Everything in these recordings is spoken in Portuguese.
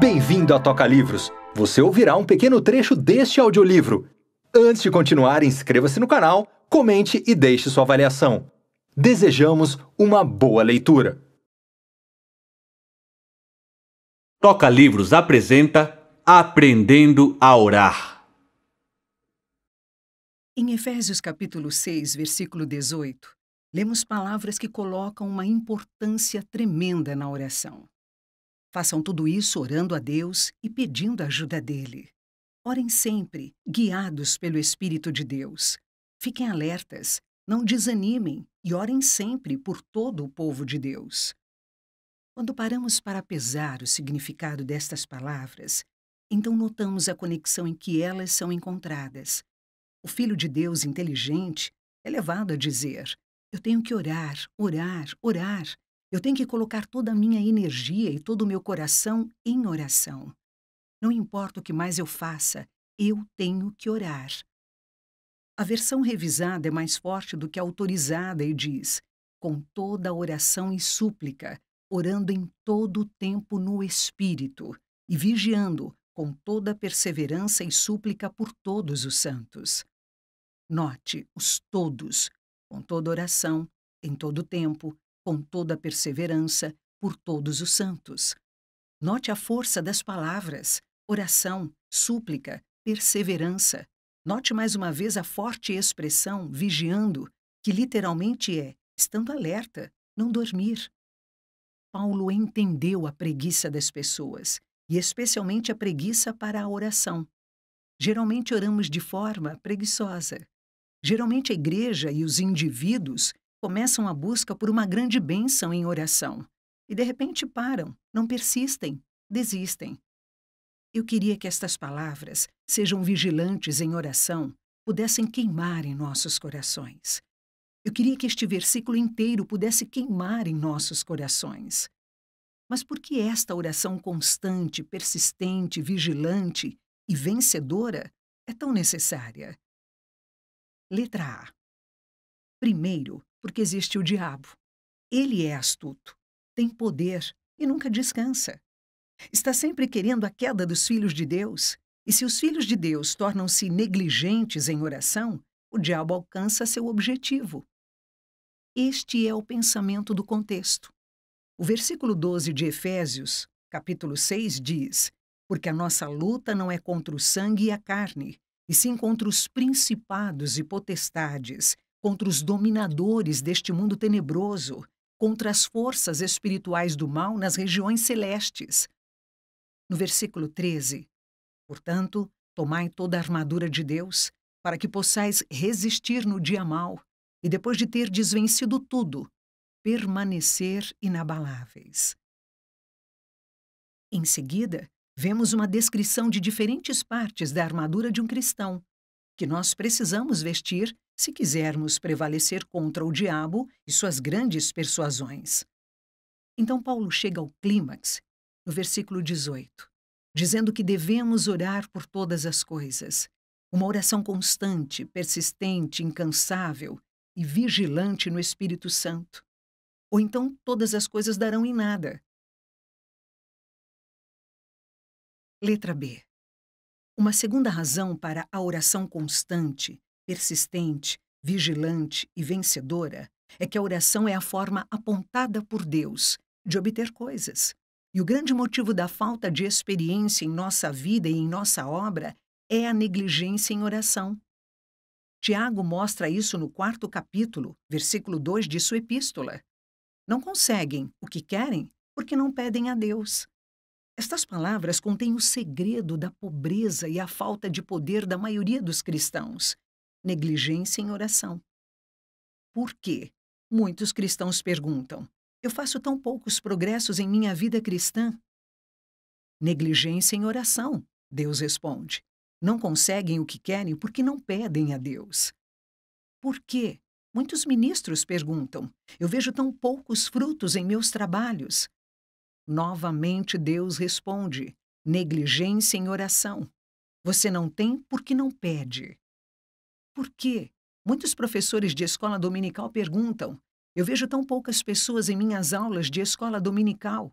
Bem-vindo a Toca Livros! Você ouvirá um pequeno trecho deste audiolivro. Antes de continuar, inscreva-se no canal, comente e deixe sua avaliação. Desejamos uma boa leitura! Toca Livros apresenta Aprendendo a Orar. Em Efésios capítulo 6, versículo 18, lemos palavras que colocam uma importância tremenda na oração. Façam tudo isso orando a Deus e pedindo a ajuda dele. Orem sempre, guiados pelo Espírito de Deus. Fiquem alertas, não desanimem e orem sempre por todo o povo de Deus. Quando paramos para pesar o significado destas palavras, então notamos a conexão em que elas são encontradas. O Filho de Deus inteligente é levado a dizer: Eu tenho que orar, orar, orar, eu tenho que colocar toda a minha energia e todo o meu coração em oração. Não importa o que mais eu faça, eu tenho que orar. A versão revisada é mais forte do que a autorizada e diz: com toda oração e súplica, orando em todo o tempo no Espírito e vigiando com toda perseverança e súplica por todos os santos. Note os todos, com toda oração, em todo tempo, com toda a perseverança, por todos os santos. Note a força das palavras, oração, súplica, perseverança. Note mais uma vez a forte expressão vigiando, que literalmente é estando alerta, não dormir. Paulo entendeu a preguiça das pessoas, e especialmente a preguiça para a oração. Geralmente oramos de forma preguiçosa. Geralmente a igreja e os indivíduos Começam a busca por uma grande bênção em oração e de repente param, não persistem, desistem. Eu queria que estas palavras sejam vigilantes em oração, pudessem queimar em nossos corações. Eu queria que este versículo inteiro pudesse queimar em nossos corações. Mas por que esta oração constante, persistente, vigilante e vencedora é tão necessária? Letra A. Primeiro, porque existe o diabo. Ele é astuto, tem poder e nunca descansa. Está sempre querendo a queda dos filhos de Deus, e se os filhos de Deus tornam-se negligentes em oração, o diabo alcança seu objetivo. Este é o pensamento do contexto. O versículo 12 de Efésios, capítulo 6, diz: Porque a nossa luta não é contra o sangue e a carne, e sim contra os principados e potestades, contra os dominadores deste mundo tenebroso, contra as forças espirituais do mal nas regiões celestes. No versículo 13: Portanto, tomai toda a armadura de Deus, para que possais resistir no dia mau, e depois de ter desvencido tudo, permanecer inabaláveis. Em seguida, vemos uma descrição de diferentes partes da armadura de um cristão, que nós precisamos vestir se quisermos prevalecer contra o diabo e suas grandes persuasões. Então Paulo chega ao clímax, no versículo 18, dizendo que devemos orar por todas as coisas. Uma oração constante, persistente, incansável e vigilante no Espírito Santo. Ou então todas as coisas darão em nada. Letra B. Uma segunda razão para a oração constante persistente, vigilante e vencedora é que a oração é a forma apontada por Deus de obter coisas. E o grande motivo da falta de experiência em nossa vida e em nossa obra é a negligência em oração. Tiago mostra isso no quarto capítulo, versículo 2 de sua epístola. Não conseguem o que querem porque não pedem a Deus. Estas palavras contêm o segredo da pobreza e a falta de poder da maioria dos cristãos negligência em oração. Por quê? Muitos cristãos perguntam. Eu faço tão poucos progressos em minha vida cristã. Negligência em oração, Deus responde. Não conseguem o que querem porque não pedem a Deus. Por quê? Muitos ministros perguntam. Eu vejo tão poucos frutos em meus trabalhos. Novamente Deus responde: negligência em oração. Você não tem porque não pede. Por quê? Muitos professores de escola dominical perguntam: Eu vejo tão poucas pessoas em minhas aulas de escola dominical.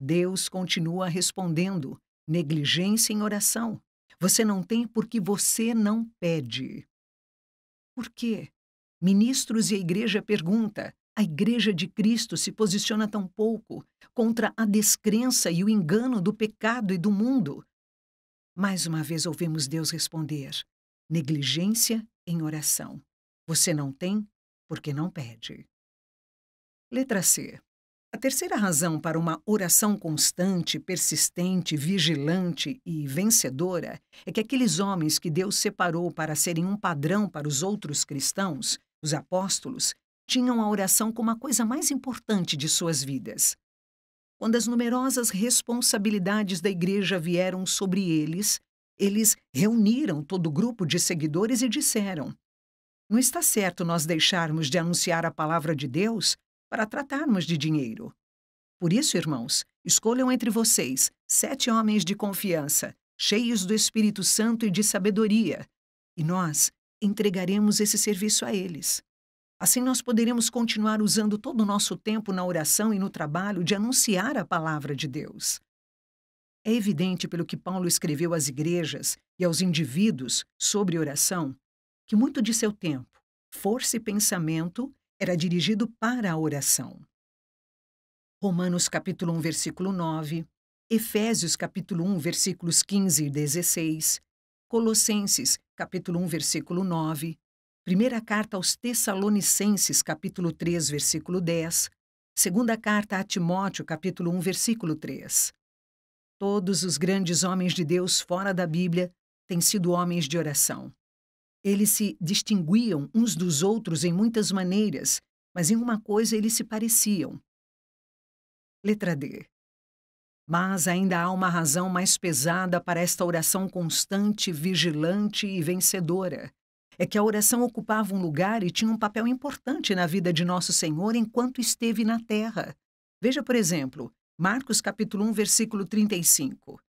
Deus continua respondendo: negligência em oração. Você não tem porque você não pede. Por quê? Ministros e a igreja pergunta: a igreja de Cristo se posiciona tão pouco contra a descrença e o engano do pecado e do mundo? Mais uma vez ouvimos Deus responder: negligência em oração. Você não tem porque não pede. Letra C. A terceira razão para uma oração constante, persistente, vigilante e vencedora é que aqueles homens que Deus separou para serem um padrão para os outros cristãos, os apóstolos, tinham a oração como a coisa mais importante de suas vidas. Quando as numerosas responsabilidades da igreja vieram sobre eles, eles reuniram todo o grupo de seguidores e disseram: Não está certo nós deixarmos de anunciar a palavra de Deus para tratarmos de dinheiro. Por isso, irmãos, escolham entre vocês sete homens de confiança, cheios do Espírito Santo e de sabedoria, e nós entregaremos esse serviço a eles. Assim, nós poderemos continuar usando todo o nosso tempo na oração e no trabalho de anunciar a palavra de Deus. É evidente pelo que Paulo escreveu às igrejas e aos indivíduos sobre oração que muito de seu tempo, força e pensamento era dirigido para a oração. Romanos capítulo 1, versículo 9, Efésios capítulo 1, versículos 15 e 16, Colossenses capítulo 1, versículo 9, Primeira carta aos Tessalonicenses capítulo 3, versículo 10, Segunda carta a Timóteo capítulo 1, versículo 3. Todos os grandes homens de Deus fora da Bíblia têm sido homens de oração. Eles se distinguiam uns dos outros em muitas maneiras, mas em uma coisa eles se pareciam. Letra D. Mas ainda há uma razão mais pesada para esta oração constante, vigilante e vencedora. É que a oração ocupava um lugar e tinha um papel importante na vida de Nosso Senhor enquanto esteve na terra. Veja, por exemplo, Marcos capítulo 1, versículo 35.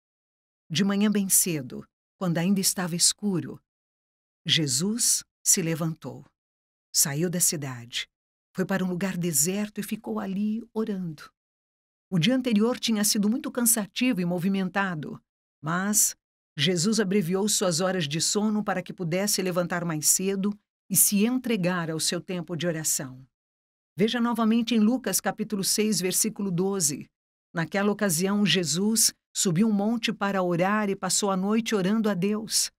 De manhã bem cedo, quando ainda estava escuro, Jesus se levantou, saiu da cidade, foi para um lugar deserto e ficou ali orando. O dia anterior tinha sido muito cansativo e movimentado, mas Jesus abreviou suas horas de sono para que pudesse levantar mais cedo e se entregar ao seu tempo de oração. Veja novamente em Lucas capítulo 6, versículo 12. Naquela ocasião, Jesus subiu um monte para orar e passou a noite orando a Deus.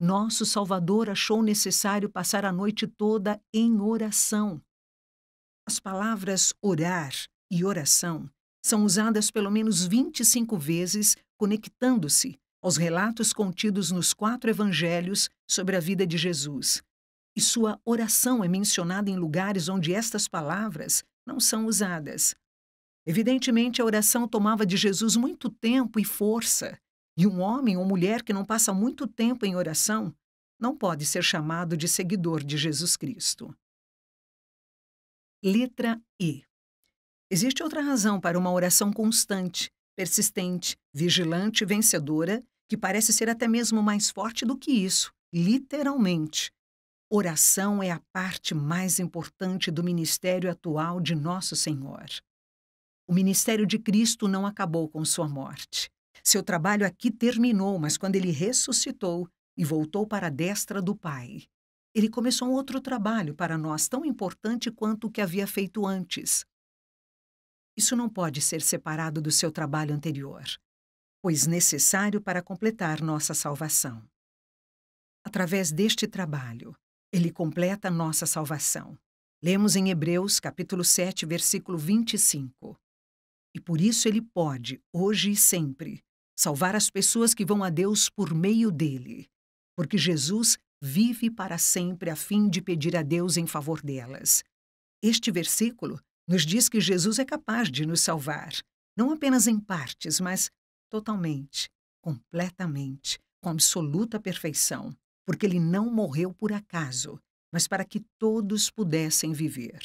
Nosso Salvador achou necessário passar a noite toda em oração. As palavras orar e oração são usadas pelo menos 25 vezes, conectando-se aos relatos contidos nos quatro evangelhos sobre a vida de Jesus. E sua oração é mencionada em lugares onde estas palavras não são usadas. Evidentemente, a oração tomava de Jesus muito tempo e força, e um homem ou mulher que não passa muito tempo em oração não pode ser chamado de seguidor de Jesus Cristo. Letra I. Existe outra razão para uma oração constante, persistente, vigilante e vencedora, que parece ser até mesmo mais forte do que isso, literalmente. Oração é a parte mais importante do ministério atual de Nosso Senhor. O ministério de Cristo não acabou com sua morte. Seu trabalho aqui terminou, mas quando ele ressuscitou e voltou para a destra do Pai, ele começou um outro trabalho para nós tão importante quanto o que havia feito antes. Isso não pode ser separado do seu trabalho anterior, pois necessário para completar nossa salvação. Através deste trabalho, ele completa nossa salvação. Lemos em Hebreus, capítulo 7, versículo 25. E por isso ele pode, hoje e sempre, salvar as pessoas que vão a Deus por meio dele, porque Jesus vive para sempre a fim de pedir a Deus em favor delas. Este versículo nos diz que Jesus é capaz de nos salvar, não apenas em partes, mas totalmente, completamente, com absoluta perfeição, porque ele não morreu por acaso, mas para que todos pudessem viver.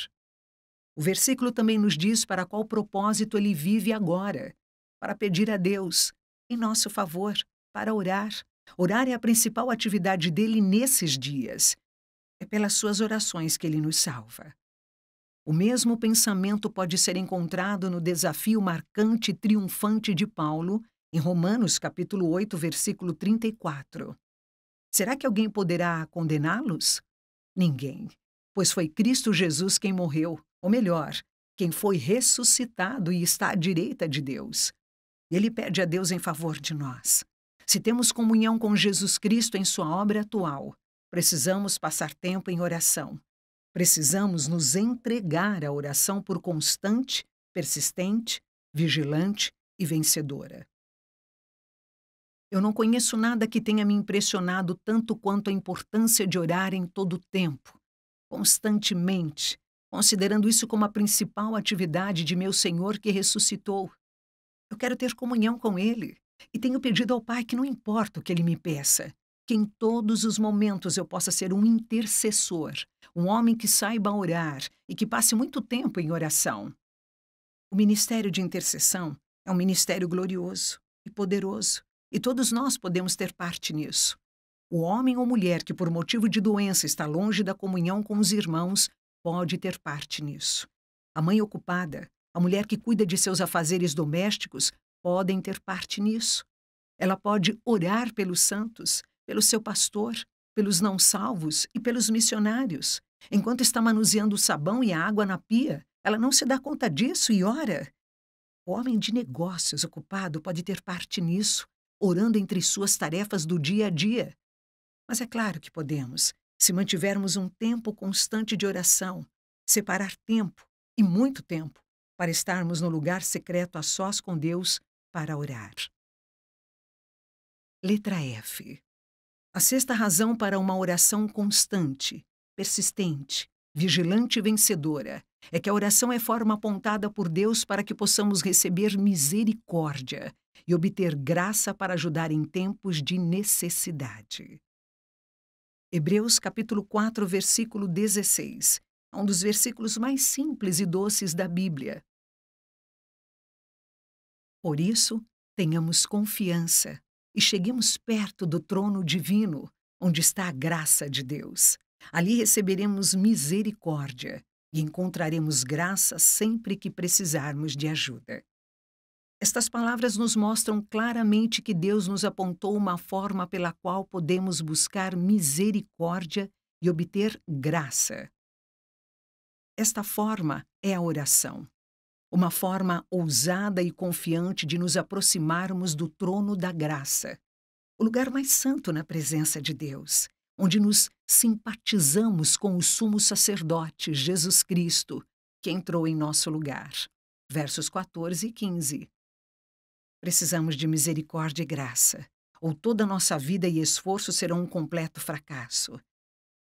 O versículo também nos diz para qual propósito ele vive agora: para pedir a Deus, em nosso favor, para orar. Orar é a principal atividade dele nesses dias. É pelas suas orações que ele nos salva. O mesmo pensamento pode ser encontrado no desafio marcante e triunfante de Paulo, em Romanos capítulo 8, versículo 34. Será que alguém poderá condená-los? Ninguém, pois foi Cristo Jesus quem morreu, ou melhor, quem foi ressuscitado e está à direita de Deus. Ele pede a Deus em favor de nós. Se temos comunhão com Jesus Cristo em sua obra atual, precisamos passar tempo em oração. Precisamos nos entregar à oração por constante, persistente, vigilante e vencedora. Eu não conheço nada que tenha me impressionado tanto quanto a importância de orar em todo o tempo, constantemente, considerando isso como a principal atividade de meu Senhor que ressuscitou. Eu quero ter comunhão com Ele e tenho pedido ao Pai que não importa o que Ele me peça, que em todos os momentos eu possa ser um intercessor, um homem que saiba orar e que passe muito tempo em oração. O ministério de intercessão é um ministério glorioso e poderoso, e todos nós podemos ter parte nisso. O homem ou mulher que, por motivo de doença, está longe da comunhão com os irmãos pode ter parte nisso. A mãe ocupada, a mulher que cuida de seus afazeres domésticos, podem ter parte nisso. Ela pode orar pelos santos, pelo seu pastor, pelos não salvos e pelos missionários. Enquanto está manuseando o sabão e a água na pia, ela não se dá conta disso e ora. O homem de negócios ocupado pode ter parte nisso, orando entre suas tarefas do dia a dia. Mas é claro que podemos, se mantivermos um tempo constante de oração, separar tempo, e muito tempo, para estarmos no lugar secreto a sós com Deus para orar. Letra F. A sexta razão para uma oração constante, persistente, vigilante e vencedora é que a oração é forma apontada por Deus para que possamos receber misericórdia e obter graça para ajudar em tempos de necessidade. Hebreus capítulo 4, versículo 16, é um dos versículos mais simples e doces da Bíblia. Por isso, tenhamos confiança e cheguemos perto do trono divino, onde está a graça de Deus. Ali receberemos misericórdia e encontraremos graça sempre que precisarmos de ajuda. Estas palavras nos mostram claramente que Deus nos apontou uma forma pela qual podemos buscar misericórdia e obter graça. Esta forma é a oração, uma forma ousada e confiante de nos aproximarmos do trono da graça, o lugar mais santo na presença de Deus, onde nos simpatizamos com o sumo sacerdote Jesus Cristo, que entrou em nosso lugar. Versos 14 e 15. Precisamos de misericórdia e graça, ou toda a nossa vida e esforço serão um completo fracasso.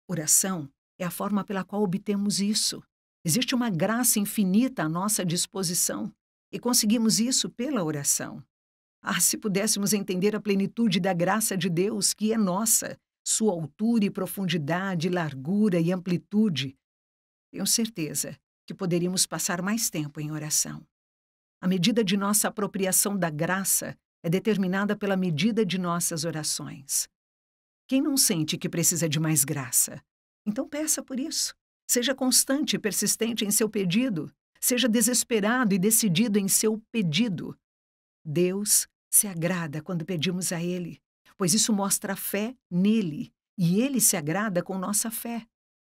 Oração é a forma pela qual obtemos isso. Existe uma graça infinita à nossa disposição e conseguimos isso pela oração. Ah, se pudéssemos entender a plenitude da graça de Deus, que é nossa, sua altura e profundidade, largura e amplitude, tenho certeza que poderíamos passar mais tempo em oração. A medida de nossa apropriação da graça é determinada pela medida de nossas orações. Quem não sente que precisa de mais graça? Então peça por isso. Seja constante e persistente em seu pedido. Seja desesperado e decidido em seu pedido. Deus se agrada quando pedimos a Ele, pois isso mostra fé nele e Ele se agrada com nossa fé.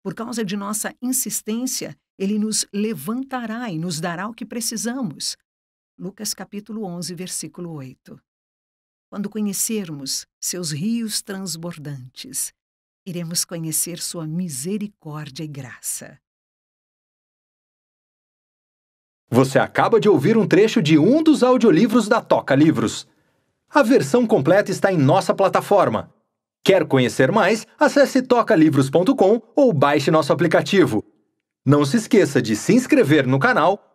Por causa de nossa insistência, Ele nos levantará e nos dará o que precisamos. Lucas capítulo 11, versículo 8. Quando conhecermos seus rios transbordantes, iremos conhecer sua misericórdia e graça. Você acaba de ouvir um trecho de um dos audiolivros da Toca Livros. A versão completa está em nossa plataforma. Quer conhecer mais? Acesse tocalivros.com ou baixe nosso aplicativo. Não se esqueça de se inscrever no canal